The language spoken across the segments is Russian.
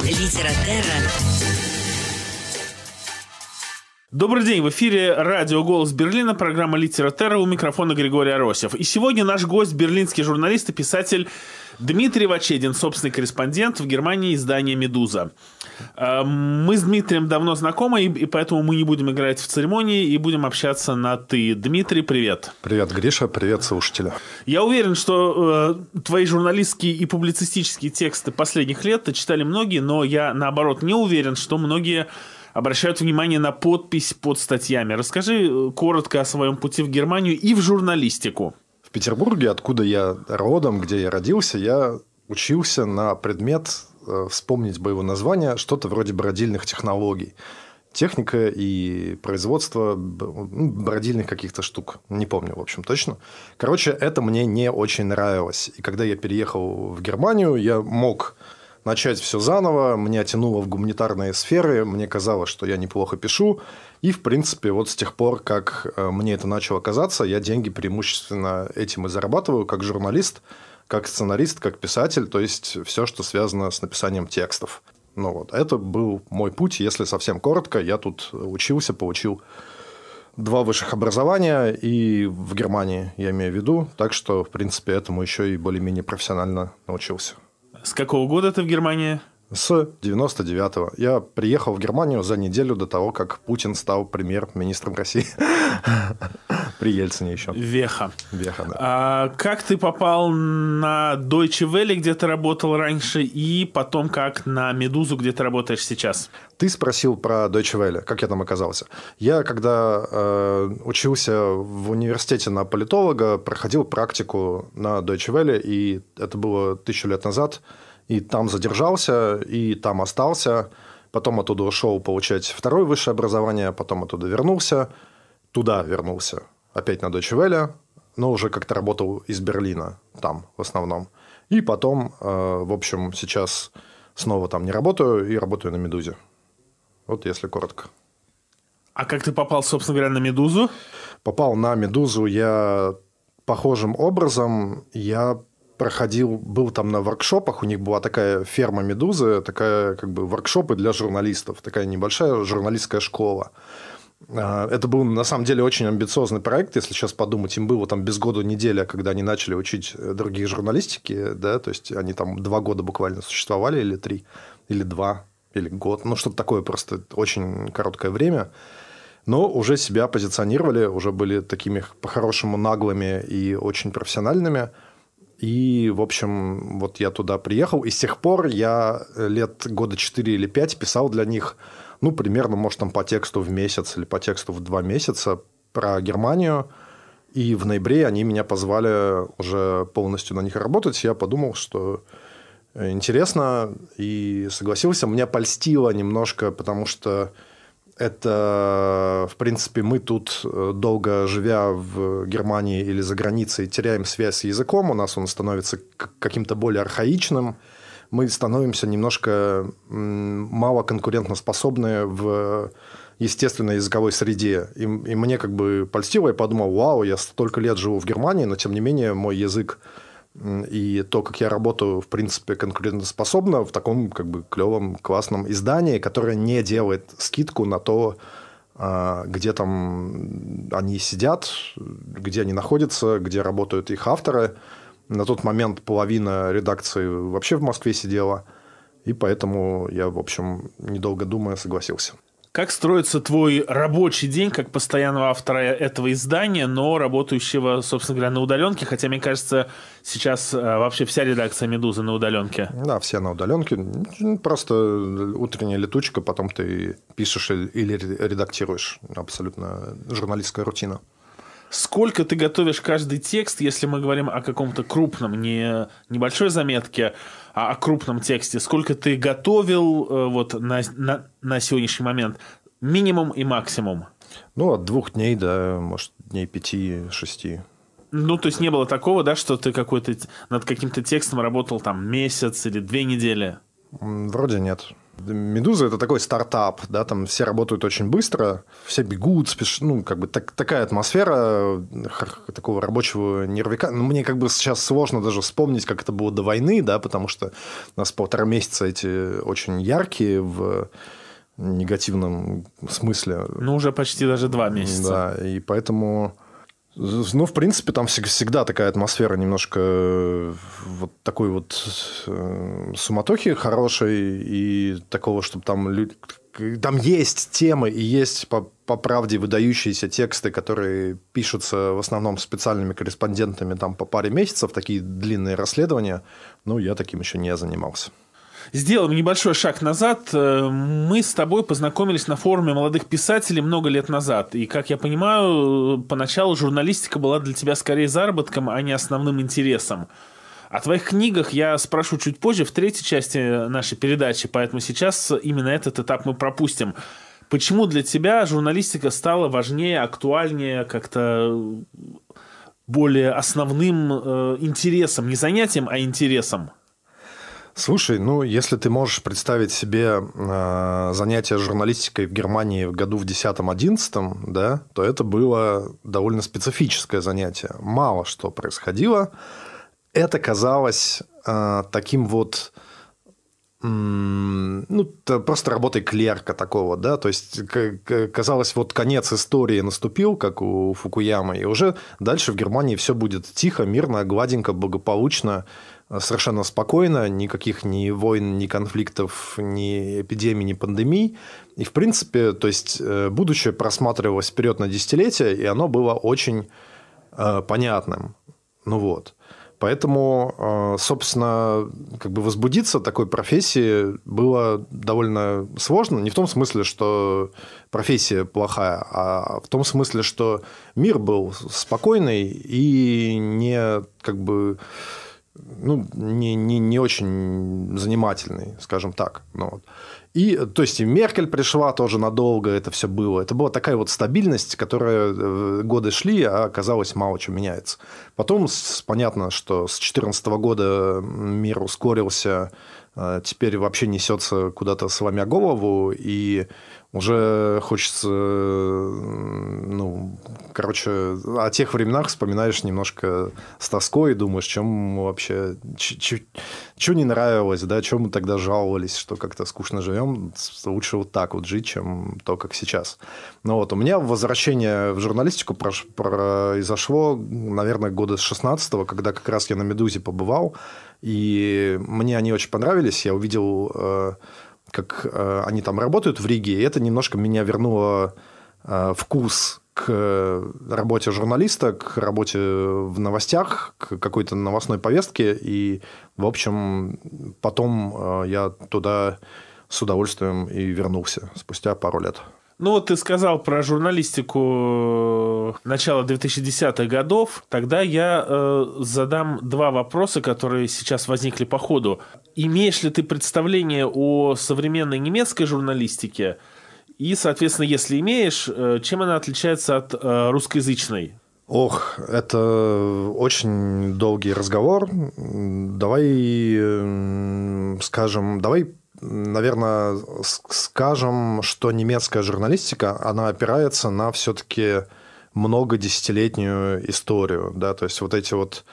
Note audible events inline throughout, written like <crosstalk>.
Литератера. Добрый день, в эфире радио «Голос Берлина», программа «Литератера» у микрофона Григория Аросев. И сегодня наш гость – берлинский журналист и писатель Дмитрий Вачедин, собственный корреспондент в Германии издания «Медуза». А, мы с Дмитрием давно знакомы, и поэтому мы не будем играть в церемонии и будем общаться на «ты». Дмитрий, привет. Привет, Гриша, привет, слушатели. Я уверен, что э, твои журналистские и публицистические тексты последних лет ты читали многие, но я, наоборот, не уверен, что многие обращают внимание на подпись под статьями. Расскажи э, коротко о своем пути в Германию и в журналистику. Петербурге, откуда я родом, где я родился, я учился на предмет, э, вспомнить бы его название, что-то вроде бродильных технологий. Техника и производство ну, бродильных каких-то штук. Не помню, в общем, точно. Короче, это мне не очень нравилось. И когда я переехал в Германию, я мог начать все заново. Меня тянуло в гуманитарные сферы. Мне казалось, что я неплохо пишу. И, в принципе, вот с тех пор, как э, мне это начало казаться, я деньги преимущественно этим и зарабатываю, как журналист, как сценарист, как писатель, то есть все, что связано с написанием текстов. Ну вот, это был мой путь, если совсем коротко. Я тут учился, получил два высших образования и в Германии, я имею в виду. Так что, в принципе, этому еще и более-менее профессионально научился. С какого года ты в Германии? с 99-го. Я приехал в Германию за неделю до того, как Путин стал премьер-министром России. <laughs> При Ельцине еще. Веха. Веха, да. А, как ты попал на Deutsche Welle, где ты работал раньше, и потом как на Медузу, где ты работаешь сейчас? Ты спросил про Deutsche Welle, как я там оказался. Я, когда э, учился в университете на политолога, проходил практику на Deutsche Welle, и это было тысячу лет назад – и там задержался, и там остался. Потом оттуда ушел получать второе высшее образование, потом оттуда вернулся, туда вернулся, опять на Deutsche Welle, но уже как-то работал из Берлина там в основном. И потом, э, в общем, сейчас снова там не работаю и работаю на «Медузе». Вот если коротко. А как ты попал, собственно говоря, на «Медузу»? Попал на «Медузу» я похожим образом. Я проходил, был там на воркшопах, у них была такая ферма «Медузы», такая как бы воркшопы для журналистов, такая небольшая журналистская школа. А, это был на самом деле очень амбициозный проект, если сейчас подумать. Им было там без года неделя, когда они начали учить э, другие журналистики, да, то есть они там два года буквально существовали, или три, или два, или год, ну что-то такое, просто очень короткое время. Но уже себя позиционировали, уже были такими по-хорошему наглыми и очень профессиональными – и, в общем, вот я туда приехал. И с тех пор я э, лет года 4 или 5 писал для них, ну, примерно, может, там по тексту в месяц или по тексту в два месяца про Германию. И в ноябре они меня позвали уже полностью на них работать. Я подумал, что э, интересно, и согласился. Меня польстило немножко, потому что это, в принципе, мы тут, э, долго живя в Германии или за границей, теряем связь с языком, у нас он становится каким-то более архаичным, мы становимся немножко мало конкурентоспособны в естественной языковой среде. И, и мне как бы польстило, я подумал, вау, я столько лет живу в Германии, но тем не менее мой язык и то, как я работаю, в принципе, конкурентоспособно в таком как бы клевом, классном издании, которое не делает скидку на то, а, где там они сидят, где они находятся, где работают их авторы. На тот момент половина редакции вообще в Москве сидела, и поэтому я, в общем, недолго думая, согласился. Как строится твой рабочий день как постоянного автора этого издания, но работающего, собственно говоря, на удаленке? Хотя, мне кажется, сейчас э, вообще вся редакция «Медузы» на удаленке. Да, все на удаленке. Ну, просто утренняя летучка, потом ты пишешь или редактируешь. Абсолютно журналистская рутина сколько ты готовишь каждый текст, если мы говорим о каком-то крупном, не небольшой заметке, а о крупном тексте, сколько ты готовил э, вот на, на, на сегодняшний момент, минимум и максимум? Ну, от двух дней до, может, дней пяти-шести. Ну, то есть не было такого, да, что ты какой-то над каким-то текстом работал там месяц или две недели? Вроде нет. Медуза это такой стартап, да, там все работают очень быстро, все бегут, спешат, ну, как бы так, такая атмосфера э, такого рабочего нервика. Ну, мне как бы сейчас сложно даже вспомнить, как это было до войны, да, потому что у нас полтора месяца эти очень яркие в негативном смысле. Ну, уже почти даже два месяца. Да, и поэтому ну, в принципе, там всегда такая атмосфера немножко э, вот такой вот э, суматохи хорошей и такого, чтобы там люди... Там есть темы и есть, по, по правде, выдающиеся тексты, которые пишутся в основном специальными корреспондентами там по паре месяцев, такие длинные расследования. Ну, я таким еще не занимался сделаем небольшой шаг назад. Э, мы с тобой познакомились на форуме молодых писателей много лет назад. И, как я понимаю, поначалу журналистика была для тебя скорее заработком, а не основным интересом. О твоих книгах я спрошу чуть позже, в третьей части нашей передачи, поэтому сейчас именно этот этап мы пропустим. Почему для тебя журналистика стала важнее, актуальнее, как-то более основным э, интересом, не занятием, а интересом? Слушай, ну, если ты можешь представить себе э, занятие журналистикой в Германии в году в 10-11, да, то это было довольно специфическое занятие. Мало что происходило. Это казалось э, таким вот ну, просто работой клерка такого, да, то есть казалось, вот конец истории наступил, как у Фукуямы, и уже дальше в Германии все будет тихо, мирно, гладенько, благополучно, Э, совершенно спокойно, никаких ни войн, ни конфликтов, ни эпидемий, ни пандемий. И, в принципе, то есть э, будущее просматривалось вперед на десятилетия, и оно было очень э, понятным. Ну вот. Поэтому, э, собственно, как бы возбудиться такой профессии было довольно сложно. Не в том смысле, что профессия плохая, а в том смысле, что мир был спокойный и не как бы ну, не, не, не очень занимательный, скажем так. Ну, вот. И, то есть, и Меркель пришла тоже надолго, это все было. Это была такая вот стабильность, которая э, годы шли, а оказалось, мало чего меняется. Потом, понятно, что с 2014 года мир ускорился, а, теперь вообще несется куда-то с вами голову, и уже хочется, ну, короче, о тех временах вспоминаешь немножко с тоской и думаешь, чем вообще, что не нравилось, да, чем мы тогда жаловались, что как-то скучно живем, лучше вот так вот жить, чем то, как сейчас. Ну вот, у меня возвращение в журналистику произошло, наверное, года с 16 когда как раз я на «Медузе» побывал, и мне они очень понравились. Я увидел, э, как э, они там работают в Риге, и это немножко меня вернуло э, вкус к работе журналиста, к работе в новостях, к какой-то новостной повестке. И, в общем, потом я туда с удовольствием и вернулся спустя пару лет. Ну вот ты сказал про журналистику э, начала 2010-х годов. Тогда я э, задам два вопроса, которые сейчас возникли по ходу. Имеешь ли ты представление о современной немецкой журналистике? И, соответственно, если имеешь, э, чем она отличается от э, русскоязычной? Ох, это очень долгий разговор. Давай, э, скажем, давай наверное, скажем, что немецкая журналистика, она опирается на все-таки многодесятилетнюю историю, да, то есть вот эти вот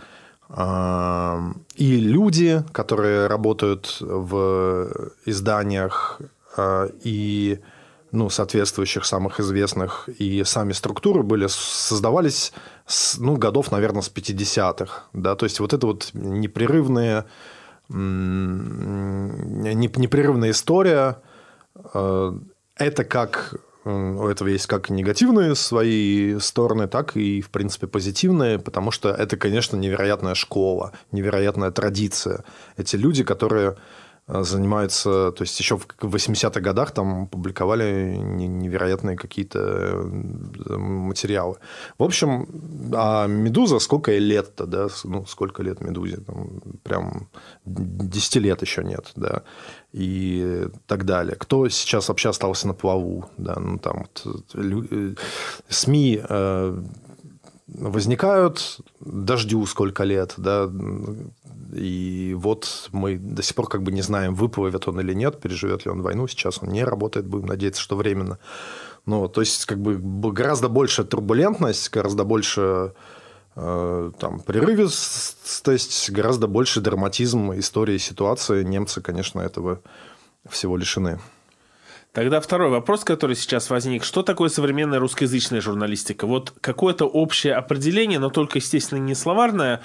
и люди, которые работают в изданиях а, и ну, соответствующих самых известных, и сами структуры были, создавались, с, ну, годов, наверное, с 50-х, да, то есть вот это вот непрерывные непрерывная история. Э, это как у этого есть как негативные свои стороны, так и, в принципе, позитивные, потому что это, конечно, невероятная школа, невероятная традиция. Эти люди, которые Э, занимается, то есть еще в 80-х годах там публиковали невероятные какие-то э, материалы. В общем, а «Медуза» сколько лет-то, да? Ну, сколько лет «Медузе»? Там прям 10 лет еще нет, да? И так далее. Кто сейчас вообще остался на плаву, да? Ну, там вот, э, СМИ возникают, дождю сколько лет, да, и вот мы до сих пор как бы не знаем, выплывет он или нет, переживет ли он войну, сейчас он не работает, будем надеяться, что временно. Ну, то есть, как бы гораздо больше турбулентность, гораздо больше э, там, прерывистость, гораздо больше драматизм истории ситуации. Немцы, конечно, этого всего лишены. Тогда второй вопрос, который сейчас возник. Что такое современная русскоязычная журналистика? Вот какое-то общее определение, но только, естественно, не словарное,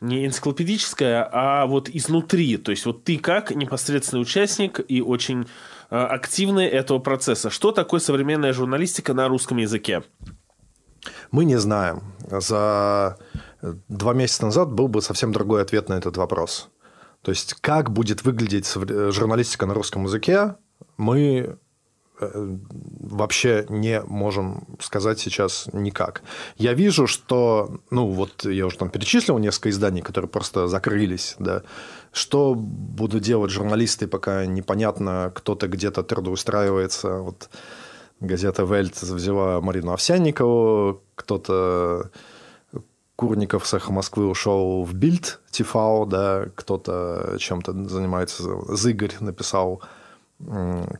не энциклопедическое, а вот изнутри. То есть вот ты как непосредственный участник и очень э, активный этого процесса. Что такое современная журналистика на русском языке? Мы не знаем. За э, два месяца назад был бы совсем другой ответ на этот вопрос. То есть, как будет выглядеть журналистика на русском языке, мы Э, вообще не можем сказать сейчас никак. Я вижу, что, ну вот я уже там перечислил несколько изданий, которые просто закрылись, да, что будут делать журналисты, пока непонятно, кто-то где-то трудоустраивается, вот газета «Вельт» взяла Марину Овсянникову, кто-то Курников с «Эхо Москвы» ушел в «Бильд» Тифау, да, кто-то чем-то занимается, Зыгорь написал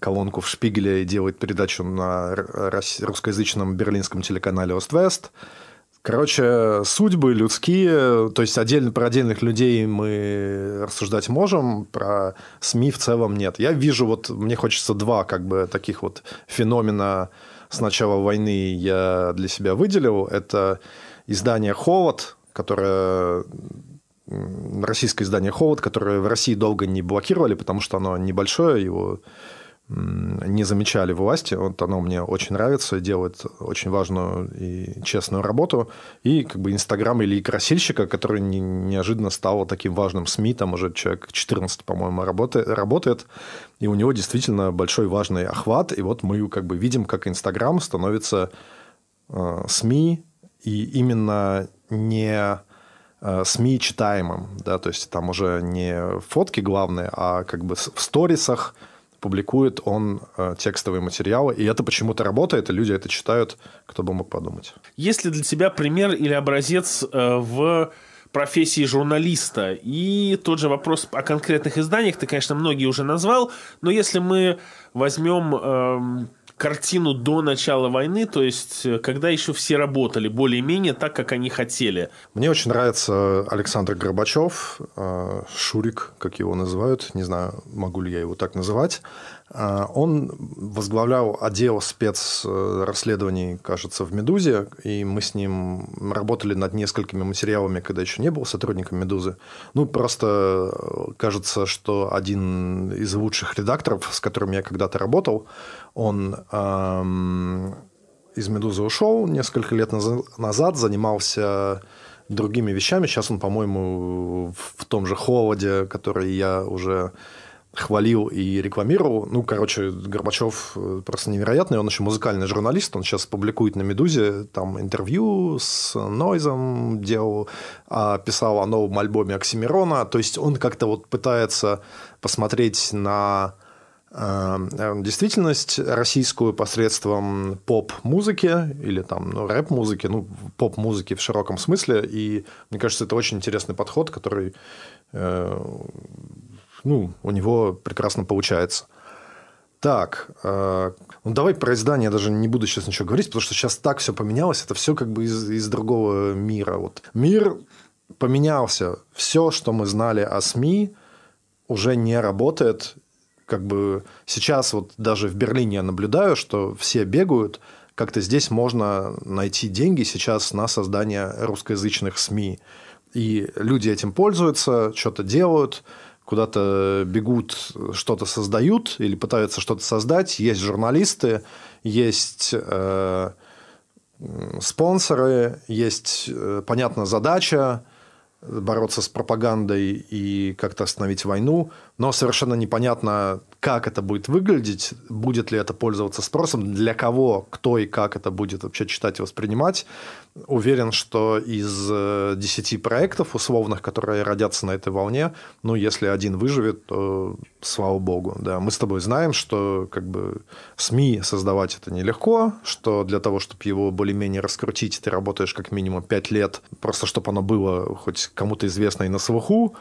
колонку в Шпигеле и делает передачу на русскоязычном берлинском телеканале «Ост-Вест». Короче, судьбы людские, то есть отдельно про отдельных людей мы рассуждать можем, про СМИ в целом нет. Я вижу вот, мне хочется два как бы таких вот феномена с начала войны я для себя выделил. Это издание «Холод», которое российское издание «Холод», которое в России долго не блокировали, потому что оно небольшое, его не замечали власти. Вот оно мне очень нравится, делает очень важную и честную работу. И как бы Инстаграм или красильщика, который неожиданно стал таким важным СМИ, там уже человек 14, по-моему, работает, И у него действительно большой важный охват. И вот мы как бы видим, как Инстаграм становится э, СМИ, и именно не Э, СМИ читаемым, да, то есть там уже не фотки главные, а как бы в сторисах публикует он э, текстовые материалы, и это почему-то работает, и люди это читают, кто бы мог подумать. Есть ли для тебя пример или образец э, в профессии журналиста. И тот же вопрос о конкретных изданиях ты, конечно, многие уже назвал, но если мы возьмем эм, картину до начала войны, то есть э, когда еще все работали более-менее так, как они хотели. Мне очень нравится Александр Горбачев, э, Шурик, как его называют, не знаю, могу ли я его так называть. Э, он возглавлял отдел спецрасследований, кажется, в «Медузе», и мы с ним работали над несколькими материалами, когда еще не был сотрудником «Медузы». Ну, просто кажется, что один из лучших редакторов, с которым я когда-то работал, он из «Медузы» ушел несколько лет назад, занимался другими вещами. Сейчас он, по-моему, в том же «Холоде», который я уже хвалил и рекламировал. Ну, короче, Горбачев э, просто невероятный. Он еще музыкальный журналист. Он сейчас публикует на «Медузе» там интервью с Нойзом делал, а, писал о новом альбоме Оксимирона. То есть он как-то вот пытается посмотреть на Эм, э, действительность российскую посредством поп-музыки или там ну, рэп-музыки, ну, поп-музыки в широком смысле. И мне кажется, это очень интересный подход, который э, ну, у него прекрасно получается. Так, э, ну давай про издание даже не буду сейчас ничего говорить, потому что сейчас так все поменялось, это все как бы из, из другого мира. Вот. Мир поменялся. Все, что мы знали о СМИ, уже не работает как бы сейчас вот даже в Берлине я наблюдаю, что все бегают, как-то здесь можно найти деньги сейчас на создание русскоязычных СМИ. И люди этим пользуются, что-то делают, куда-то бегут, что-то создают или пытаются что-то создать. Есть журналисты, есть э, спонсоры, есть, э, понятно, задача, бороться с пропагандой и как-то остановить войну, но совершенно непонятно, как это будет выглядеть, будет ли это пользоваться спросом, для кого, кто и как это будет вообще читать и воспринимать. Уверен, что из 10 э, проектов условных, которые родятся на этой волне, ну, если один выживет, то слава богу. Да, мы с тобой знаем, что как бы СМИ создавать это нелегко, что для того, чтобы его более-менее раскрутить, ты работаешь как минимум 5 лет, просто чтобы оно было хоть кому-то известно и на слуху,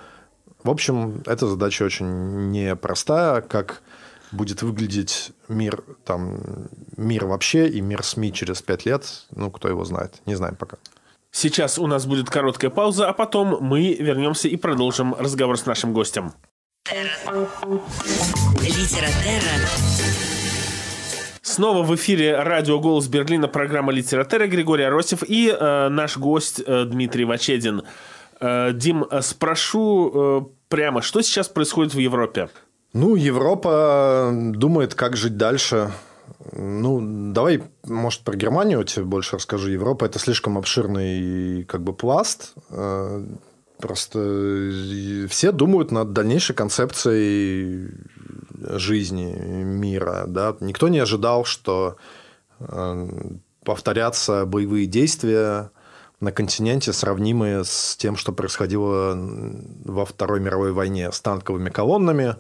в общем, эта задача очень непростая, как будет выглядеть мир, там, мир вообще и мир СМИ через пять лет, ну, кто его знает, не знаем пока. Сейчас у нас будет короткая пауза, а потом мы вернемся и продолжим разговор с нашим гостем. Снова в эфире радио «Голос Берлина» программа «Литература» Григорий Аросев и э, наш гость э, Дмитрий Вачедин. Э, Дим, э, спрошу э, прямо, что сейчас происходит в Европе? Ну, Европа думает, как жить дальше. Ну, давай, может, про Германию тебе больше расскажу. Европа – это слишком обширный как бы пласт. Просто все думают над дальнейшей концепцией жизни, мира. Да? Никто не ожидал, что повторятся боевые действия на континенте, сравнимые с тем, что происходило во Второй мировой войне с танковыми колоннами,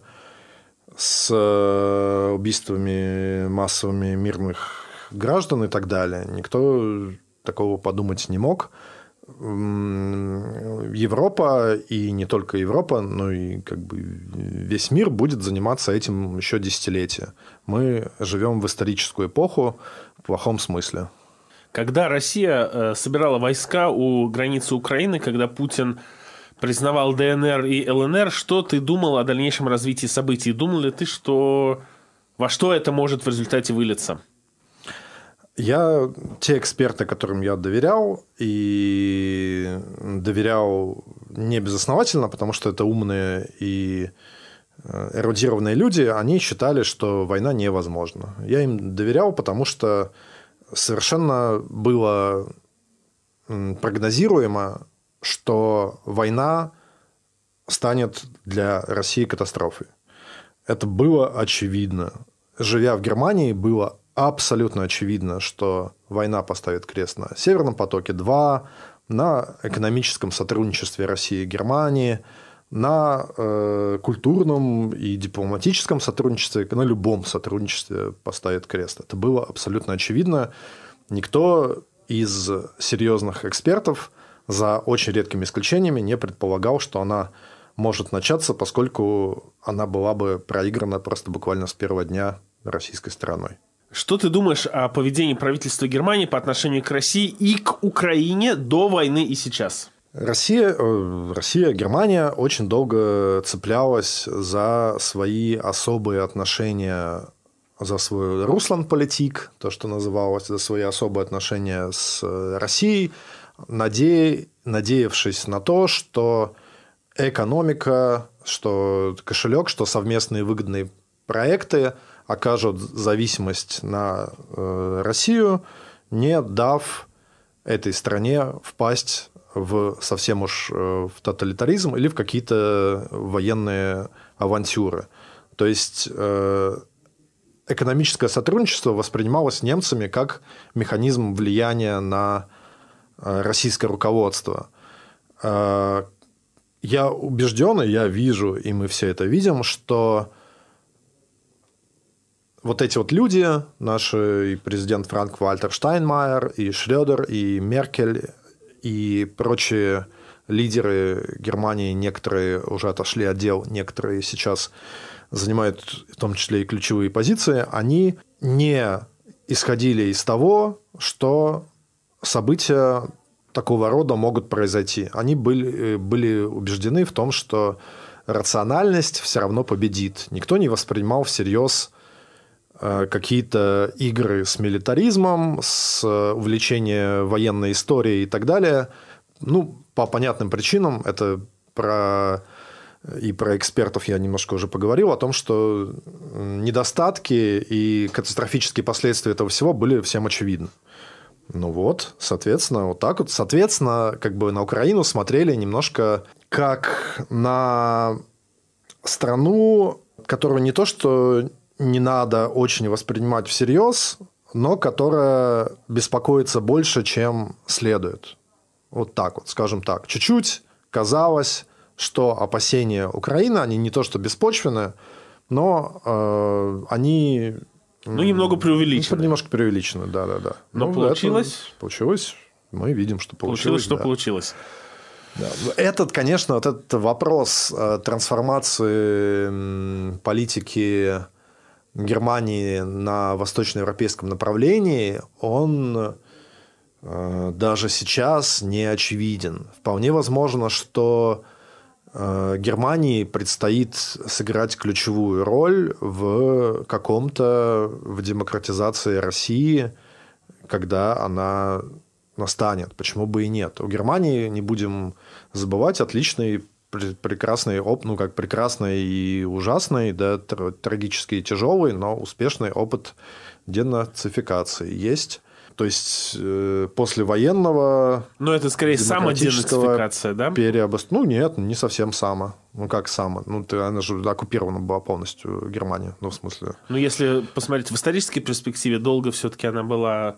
с э, убийствами массовыми мирных граждан и так далее. Никто такого подумать не мог. Европа, и не только Европа, но и как бы весь мир будет заниматься этим еще десятилетия. Мы живем в историческую эпоху в плохом смысле. Когда Россия э, собирала войска у границы Украины, когда Путин признавал ДНР и ЛНР, что ты думал о дальнейшем развитии событий? Думал ли ты, что во что это может в результате вылиться? Я те эксперты, которым я доверял, и доверял не безосновательно, потому что это умные и э, эрудированные люди, они считали, что война невозможна. Я им доверял, потому что совершенно было прогнозируемо, что война станет для России катастрофой. Это было очевидно. Живя в Германии, было абсолютно очевидно, что война поставит крест на Северном потоке 2, на экономическом сотрудничестве России и Германии – на э, культурном и дипломатическом сотрудничестве, на любом сотрудничестве поставит крест. Это было абсолютно очевидно. Никто из серьезных экспертов, за очень редкими исключениями, не предполагал, что она может начаться, поскольку она была бы проиграна просто буквально с первого дня российской стороной. Что ты думаешь о поведении правительства Германии по отношению к России и к Украине до войны и сейчас? Россия, э, Россия, Германия очень долго цеплялась за свои особые отношения, за свой Руслан-политик, то, что называлось, за свои особые отношения с э, Россией, наде... надеявшись на то, что экономика, что кошелек, что совместные выгодные проекты окажут зависимость на э, Россию, не дав этой стране впасть в совсем уж э, в тоталитаризм или в какие-то военные авантюры. То есть э, экономическое сотрудничество воспринималось немцами как механизм влияния на э, российское руководство. Я убежден, и я вижу, и мы все это видим, что вот эти вот люди, наши и президент Франк Вальтер Штайнмайер, и Шредер, и Меркель, и прочие лидеры Германии, некоторые уже отошли от дел, некоторые сейчас занимают в том числе и ключевые позиции, они не исходили из того, что события такого рода могут произойти. Они были, э, были убеждены в том, что рациональность все равно победит. Никто не воспринимал всерьез Э, какие-то игры с милитаризмом, с э, увлечением военной историей и так далее. Ну, по понятным причинам, это про и про экспертов я немножко уже поговорил, о том, что недостатки и катастрофические последствия этого всего были всем очевидны. Ну вот, соответственно, вот так вот. Соответственно, как бы на Украину смотрели немножко как на страну, которую не то что не надо очень воспринимать всерьез, но которая беспокоится больше, чем следует. Вот так вот, скажем так. Чуть-чуть казалось, что опасения Украины, они не то что беспочвенные, но э, они... Ну, немного преувеличены. Ну, немножко преувеличены, да-да-да. Но ну, получилось? Это, получилось. Мы видим, что получилось. Получилось, да. что получилось. Да. Этот, конечно, вот этот вопрос э, трансформации политики Германии на восточноевропейском направлении, он э, даже сейчас не очевиден. Вполне возможно, что э, Германии предстоит сыграть ключевую роль в каком-то в демократизации России, когда она настанет. Почему бы и нет? У Германии, не будем забывать, отличный прекрасный опыт, ну как прекрасный и ужасный, да, трагический и тяжелый, но успешный опыт денацификации есть. То есть э, после военного... Ну, это скорее самоденацификация, да? Переобост... Ну, нет, не совсем само. Ну, как само? Ну, ты, она же оккупирована была полностью Германия, ну, в смысле... Ну, если посмотреть в исторической перспективе, долго все-таки она была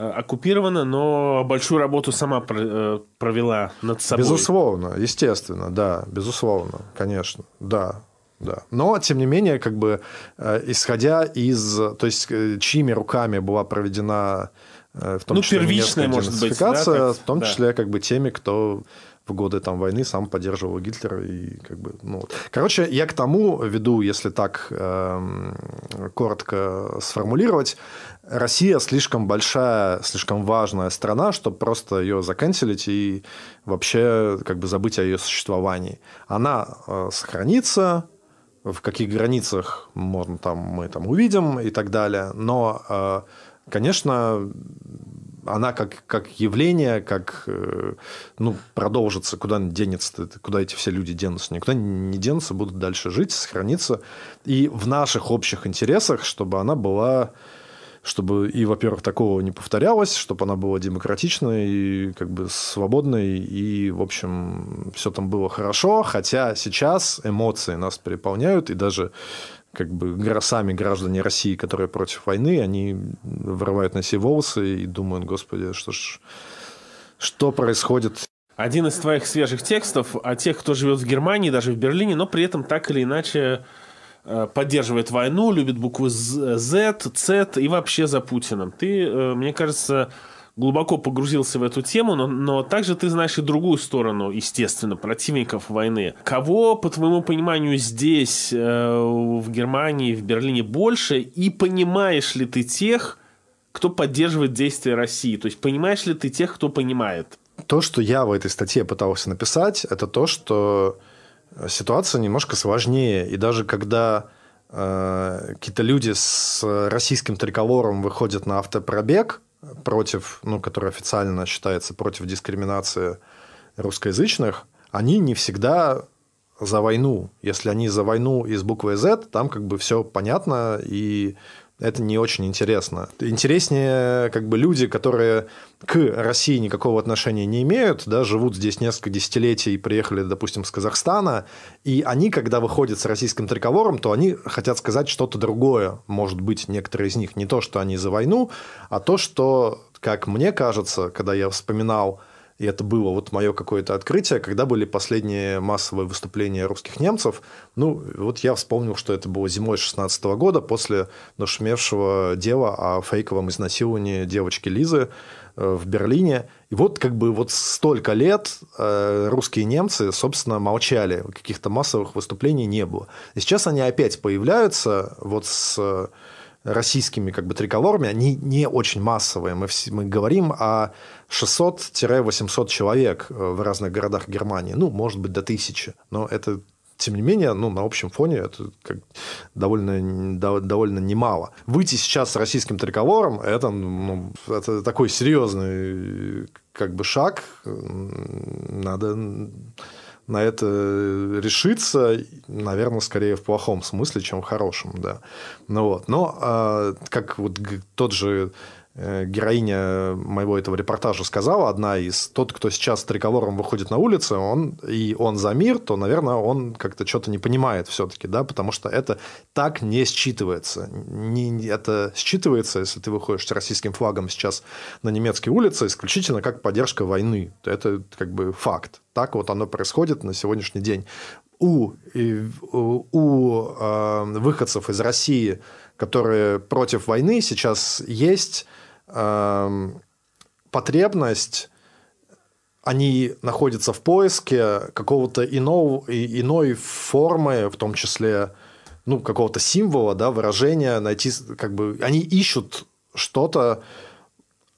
Э, оккупирована, но большую работу сама э, провела над собой. Безусловно, естественно, да, безусловно, конечно, да. Да. Но, тем не менее, как бы, э, исходя из... То есть, чьими руками была проведена в том ну, числе первичная, может быть, да, как, в том да. числе как бы теми, кто в годы там, войны сам поддерживал Гитлера. И, как бы, ну, вот. Короче, я к тому веду, если так э, коротко сформулировать, Россия слишком большая, слишком важная страна, чтобы просто ее заканчивать и вообще как бы забыть о ее существовании. Она э, сохранится, в каких границах можно там мы там увидим и так далее, но э, конечно она как, как явление, как э, ну, продолжится, куда денется, куда эти все люди денутся. Никуда не денутся, будут дальше жить, сохраниться. И в наших общих интересах, чтобы она была чтобы и, во-первых, такого не повторялось, чтобы она была демократичной и как бы свободной, и, в общем, все там было хорошо, хотя сейчас эмоции нас переполняют, и даже как бы сами граждане России, которые против войны, они вырывают на себе волосы и думают, господи, а что ж, что происходит? Один из твоих свежих текстов о тех, кто живет в Германии, даже в Берлине, но при этом так или иначе э, поддерживает войну, любит буквы Z, Z и вообще за Путина. Ты, э, мне кажется, глубоко погрузился в эту тему, но, но также ты знаешь и другую сторону, естественно, противников войны. Кого, по твоему пониманию, здесь, э, в Германии, в Берлине больше, и понимаешь ли ты тех, кто поддерживает действия России? То есть понимаешь ли ты тех, кто понимает? То, что я в этой статье пытался написать, это то, что ситуация немножко сложнее. И даже когда э, какие-то люди с российским триколором выходят на автопробег, против, ну, который официально считается против дискриминации русскоязычных, они не всегда за войну. Если они за войну из буквы Z, там как бы все понятно, и это не очень интересно. Интереснее как бы люди, которые к России никакого отношения не имеют, да, живут здесь несколько десятилетий, и приехали, допустим, с Казахстана, и они, когда выходят с российским триковором, то они хотят сказать что-то другое, может быть, некоторые из них. Не то, что они за войну, а то, что, как мне кажется, когда я вспоминал и это было вот мое какое-то открытие, когда были последние массовые выступления русских немцев. Ну, вот я вспомнил, что это было зимой 16 года после нашумевшего дела о фейковом изнасиловании девочки Лизы э, в Берлине. И вот как бы вот столько лет э, русские немцы, собственно, молчали. Каких-то массовых выступлений не было. И сейчас они опять появляются вот с российскими как бы триколорами, они не очень массовые. Мы, все, мы говорим о 600-800 человек э, в разных городах Германии. Ну, может быть, до тысячи. Но это тем не менее, ну, на общем фоне это как довольно, довольно немало. Выйти сейчас с российским триколором – это, ну, это такой серьезный э, как бы шаг. Надо на это э, решиться, наверное, скорее в плохом смысле, чем в хорошем, да. Ну вот. Но а, как вот тот же Э, героиня моего этого репортажа сказала, одна из, тот, кто сейчас с триколором выходит на улицы, он, и он за мир, то, наверное, он как-то что-то не понимает все-таки, да, потому что это так не считывается. Не, это считывается, если ты выходишь с российским флагом сейчас на немецкие улицы, исключительно как поддержка войны. Это как бы факт. Так вот оно происходит на сегодняшний день. У, у, у э, выходцев из России, которые против войны, сейчас есть Эм, потребность, они находятся в поиске какого-то иного, иной формы, в том числе ну, какого-то символа, да, выражения, найти, как бы, они ищут что-то,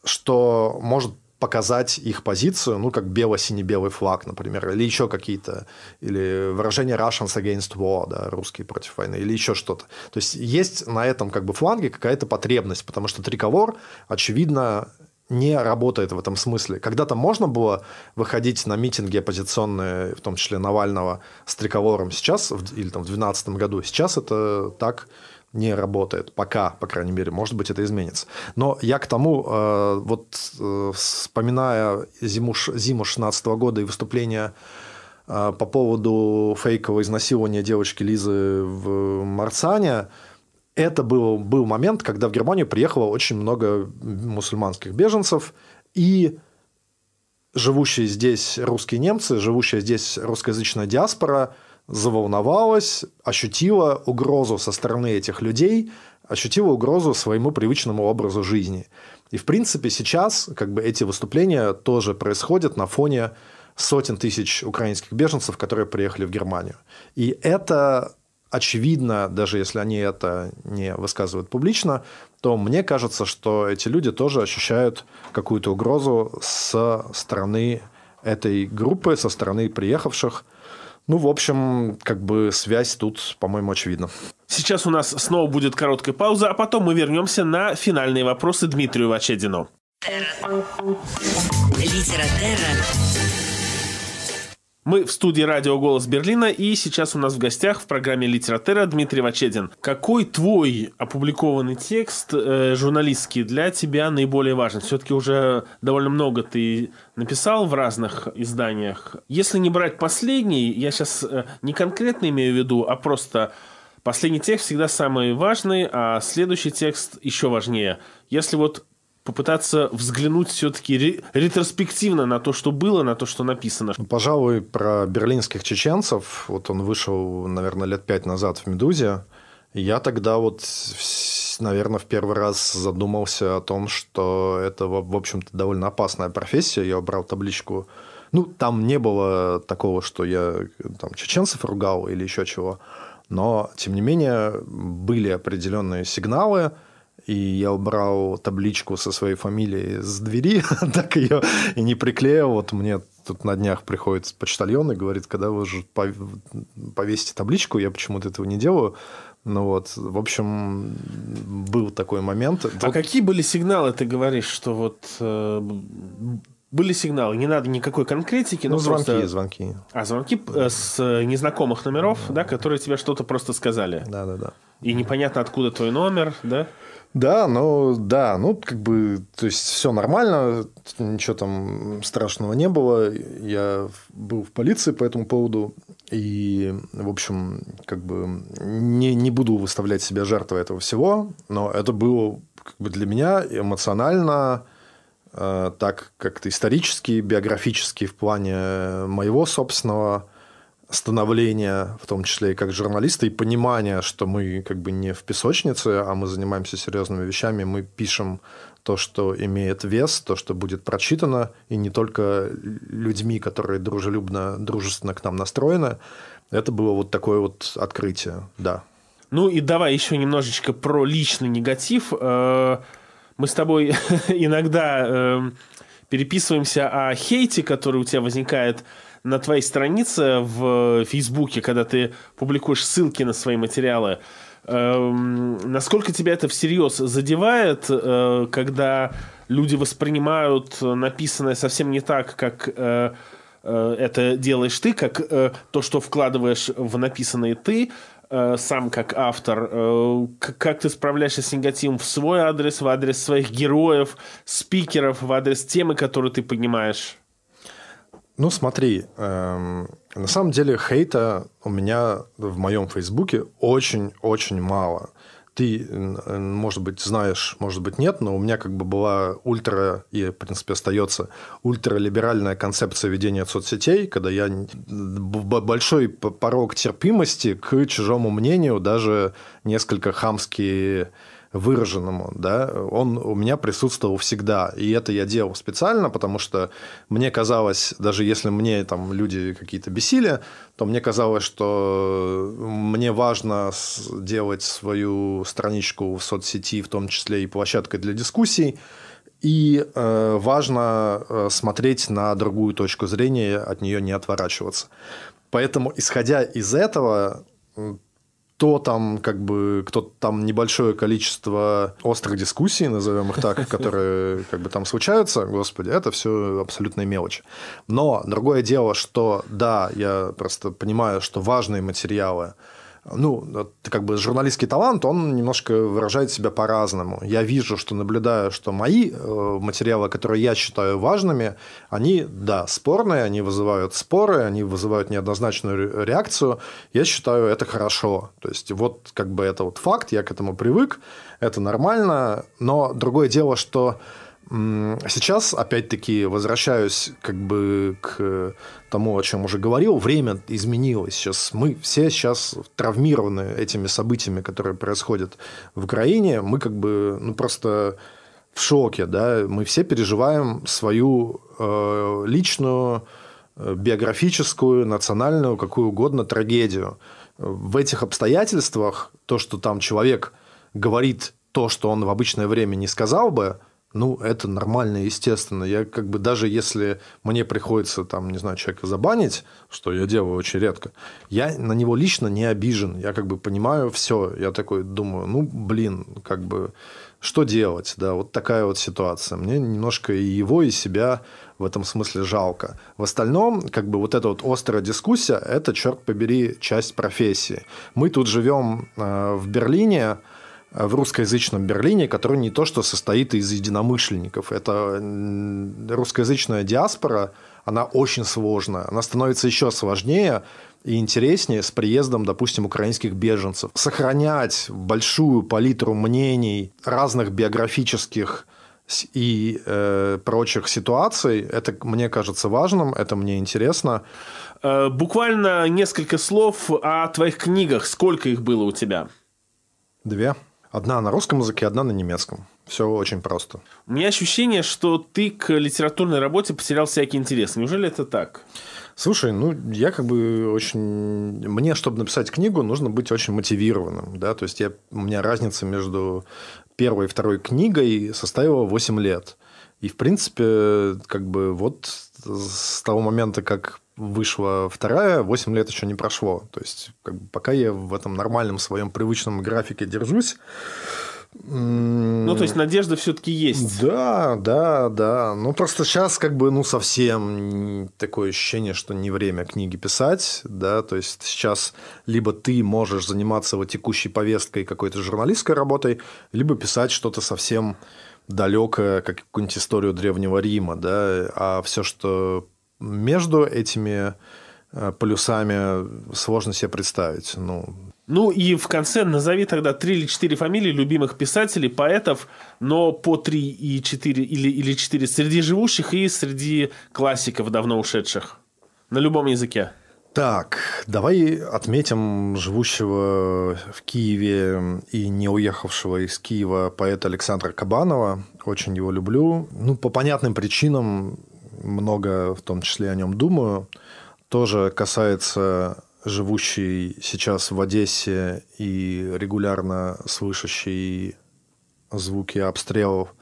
что может показать их позицию, ну, как бело-сине-белый флаг, например, или еще какие-то, или выражение Russians against war, да, русские против войны, или еще что-то. То есть есть на этом как бы фланге какая-то потребность, потому что триковор очевидно, не работает в этом смысле. Когда-то можно было выходить на митинги оппозиционные, в том числе Навального, с триковором, сейчас, или там в 2012 году, сейчас это так не работает. Пока, по крайней мере. Может быть, это изменится. Но я к тому, э, вот э, вспоминая зиму, зиму 16 года и выступление э, по поводу фейкового изнасилования девочки Лизы в Марцане, это был, был момент, когда в Германию приехало очень много мусульманских беженцев, и живущие здесь русские немцы, живущая здесь русскоязычная диаспора – заволновалась, ощутила угрозу со стороны этих людей, ощутила угрозу своему привычному образу жизни. И, в принципе, сейчас как бы эти выступления тоже происходят на фоне сотен тысяч украинских беженцев, которые приехали в Германию. И это очевидно, даже если они это не высказывают публично, то мне кажется, что эти люди тоже ощущают какую-то угрозу со стороны этой группы, со стороны приехавших. Ну, в общем, как бы связь тут, по-моему, очевидна. Сейчас у нас снова будет короткая пауза, а потом мы вернемся на финальные вопросы Дмитрию Вачедину. Литература мы в студии радио «Голос Берлина», и сейчас у нас в гостях в программе «Литератера» Дмитрий Вачедин. Какой твой опубликованный текст э, журналистский для тебя наиболее важен? Все-таки уже довольно много ты написал в разных изданиях. Если не брать последний, я сейчас э, не конкретно имею в виду, а просто последний текст всегда самый важный, а следующий текст еще важнее. Если вот попытаться взглянуть все-таки ре- ретроспективно на то, что было, на то, что написано. Ну, пожалуй, про берлинских чеченцев. Вот он вышел, наверное, лет пять назад в «Медузе». Я тогда вот, наверное, в первый раз задумался о том, что это, в общем-то, довольно опасная профессия. Я брал табличку. Ну, там не было такого, что я там чеченцев ругал или еще чего. Но, тем не менее, были определенные сигналы – и я убрал табличку со своей фамилией с двери, <laughs> так ее и не приклеил. Вот мне тут на днях приходит почтальон и говорит, когда вы же повесите табличку, я почему-то этого не делаю. Ну вот, в общем, был такой момент. А вот... какие были сигналы, ты говоришь, что вот э, были сигналы, не надо никакой конкретики. Ну, звонки, просто... звонки. А, звонки э, с э, незнакомых номеров, да, да которые тебе что-то просто сказали. Да-да-да. И непонятно, откуда твой номер, да? Да, ну да, ну как бы, то есть все нормально, ничего там страшного не было. Я был в полиции по этому поводу, и, в общем, как бы не, не буду выставлять себя жертвой этого всего, но это было как бы для меня эмоционально, э, так как-то исторически, биографически в плане моего собственного становления, в том числе и как журналиста, и понимания, что мы как бы не в песочнице, а мы занимаемся серьезными вещами, мы пишем то, что имеет вес, то, что будет прочитано, и не только людьми, которые дружелюбно, дружественно к нам настроены. Это было вот такое вот открытие, да. Ну и давай еще немножечко про личный негатив. Э, мы с тобой <laughs> иногда эм, переписываемся о хейте, который у тебя возникает на твоей странице в э, Фейсбуке, когда ты публикуешь ссылки на свои материалы, эм, насколько тебя это всерьез задевает, э, когда люди воспринимают э, написанное совсем не так, как это делаешь ты, как то, что вкладываешь в написанное ты, сам как автор, как ты справляешься с негативом в свой адрес, в адрес своих героев, спикеров, в адрес темы, которую ты понимаешь? Ну, смотри, эм, на самом деле хейта у меня в моем Фейсбуке очень-очень мало. Ты, может быть, знаешь, может быть, нет, но у меня как бы была ультра, и, в принципе, остается ультралиберальная концепция ведения соцсетей, когда я большой порог терпимости к чужому мнению, даже несколько хамские выраженному, да, он у меня присутствовал всегда. И это я делал специально, потому что мне казалось, даже если мне там люди какие-то бесили, то мне казалось, что мне важно делать свою страничку в соцсети, в том числе и площадкой для дискуссий, и э, важно э, смотреть на другую точку зрения, от нее не отворачиваться. Поэтому, исходя из этого, кто там, как бы, кто там небольшое количество острых дискуссий, назовем их так, <laughs> которые как бы там случаются, господи, это все абсолютная мелочь. Но другое дело, что да, я просто понимаю, что важные материалы – ну, как бы журналистский талант, он немножко выражает себя по-разному. Я вижу, что наблюдаю, что мои э, материалы, которые я считаю важными, они, да, спорные, они вызывают споры, они вызывают неоднозначную реакцию. Я считаю, это хорошо. То есть, вот как бы это вот факт, я к этому привык, это нормально. Но другое дело, что Сейчас, опять-таки, возвращаюсь как бы к тому, о чем уже говорил, время изменилось. Сейчас мы все сейчас травмированы этими событиями, которые происходят в Украине. Мы как бы ну, просто в шоке, да, мы все переживаем свою э, личную, э, биографическую, национальную, какую угодно трагедию. В этих обстоятельствах то, что там человек говорит то, что он в обычное время не сказал бы – ну, это нормально, естественно. Я как бы даже если мне приходится, там, не знаю, человека забанить, что я делаю очень редко, я на него лично не обижен. Я как бы понимаю все. Я такой думаю, ну, блин, как бы что делать? Да, вот такая вот ситуация. Мне немножко и его, и себя в этом смысле жалко. В остальном, как бы вот эта вот острая дискуссия, это, черт побери, часть профессии. Мы тут живем э, в Берлине, Э, в русскоязычном Берлине, который не то что состоит из единомышленников. Это русскоязычная диаспора, она очень сложная. Она становится еще сложнее и интереснее с приездом, допустим, украинских беженцев. Сохранять большую палитру мнений разных биографических и э, прочих ситуаций. Это мне кажется важным, это мне интересно. Э, буквально несколько слов о твоих книгах. Сколько их было у тебя? Две. Одна на русском языке, одна на немецком. Все очень просто. У меня ощущение, что ты к литературной работе потерял всякий интерес. Неужели это так? Слушай, ну, я как бы очень... Мне, чтобы написать книгу, нужно быть очень мотивированным, да, то есть я... у меня разница между первой и второй книгой составила 8 лет. И, в принципе, как бы вот с того момента, как вышла вторая, 8 лет еще не прошло. То есть, как бы, пока я в этом нормальном своем привычном графике держусь, ну, то есть надежда все-таки есть. Да, да, да. Ну, просто сейчас как бы, ну, совсем такое ощущение, что не время книги писать, да, то есть сейчас либо ты можешь заниматься вот текущей повесткой какой-то журналистской работой, либо писать что-то совсем далекое, как какую-нибудь историю Древнего Рима, да, а все, что между этими э, полюсами сложно себе представить. Ну, ну и в конце назови тогда три или четыре фамилии любимых писателей, поэтов, но по три и четыре или, или четыре среди живущих и среди классиков давно ушедших на любом языке. Так, давай отметим живущего в Киеве и не уехавшего из Киева поэта Александра Кабанова. Очень его люблю. Ну, по понятным причинам много в том числе о нем думаю, тоже касается живущей сейчас в Одессе и регулярно слышащей звуки обстрелов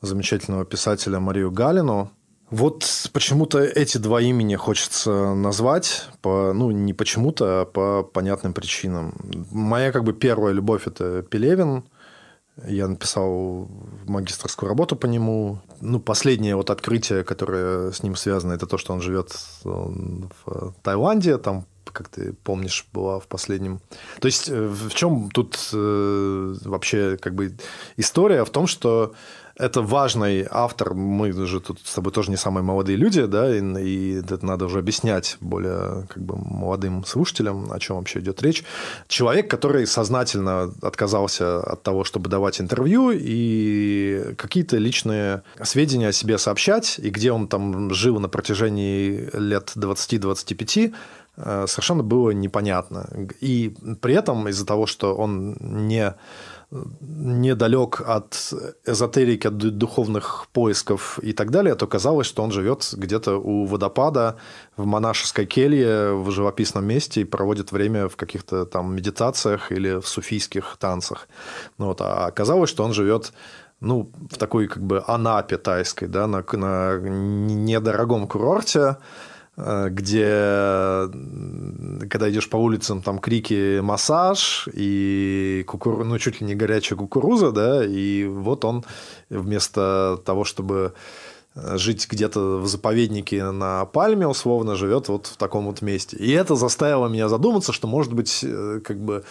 замечательного писателя Марию Галину. Вот почему-то эти два имени хочется назвать, по, ну, не почему-то, а по понятным причинам. Моя как бы первая любовь – это Пелевин, я написал магистрскую работу по нему. Ну, последнее вот открытие, которое с ним связано, это то, что он живет в Таиланде, там как ты помнишь, была в последнем. То есть э, в чем тут э, вообще как бы история? В том, что это важный автор. Мы же тут с тобой тоже не самые молодые люди, да, и, и это надо уже объяснять более как бы молодым слушателям, о чем вообще идет речь. Человек, который сознательно отказался от того, чтобы давать интервью и какие-то личные сведения о себе сообщать, и где он там жил на протяжении лет 20-25, э, совершенно было непонятно. И при этом из-за того, что он не недалек от эзотерики, от духовных поисков и так далее, то казалось, что он живет где-то у водопада в монашеской келье в живописном месте и проводит время в каких-то там медитациях или в суфийских танцах. Ну, вот, а оказалось, что он живет ну, в такой как бы анапе тайской, да, на, на недорогом курорте, Э, где, когда идешь по улицам, там крики «массаж» и кукур... ну, чуть ли не горячая кукуруза, да, и вот он вместо того, чтобы Э, жить где-то в заповеднике на Пальме, условно, живет вот в таком вот месте. И это заставило меня задуматься, что, может быть, э, как бы,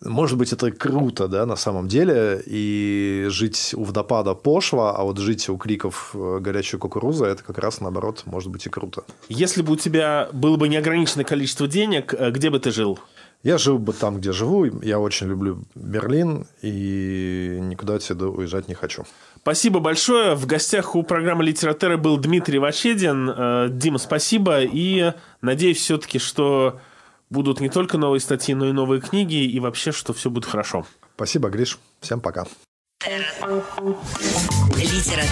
может быть, это круто, да, на самом деле, и жить у водопада пошло, а вот жить у криков э, горячую кукурузу это как раз, наоборот, может быть и круто. Если бы у тебя было бы неограниченное количество денег, где бы ты жил? Я жил бы там, где живу. Я очень люблю Берлин и никуда отсюда уезжать не хочу. Спасибо большое. В гостях у программы «Литература» был Дмитрий Вачедин. Э, Дима, спасибо. И надеюсь все-таки, что будут не только новые статьи, но и новые книги, и вообще, что все будет хорошо. Спасибо, Гриш. Всем пока. Литература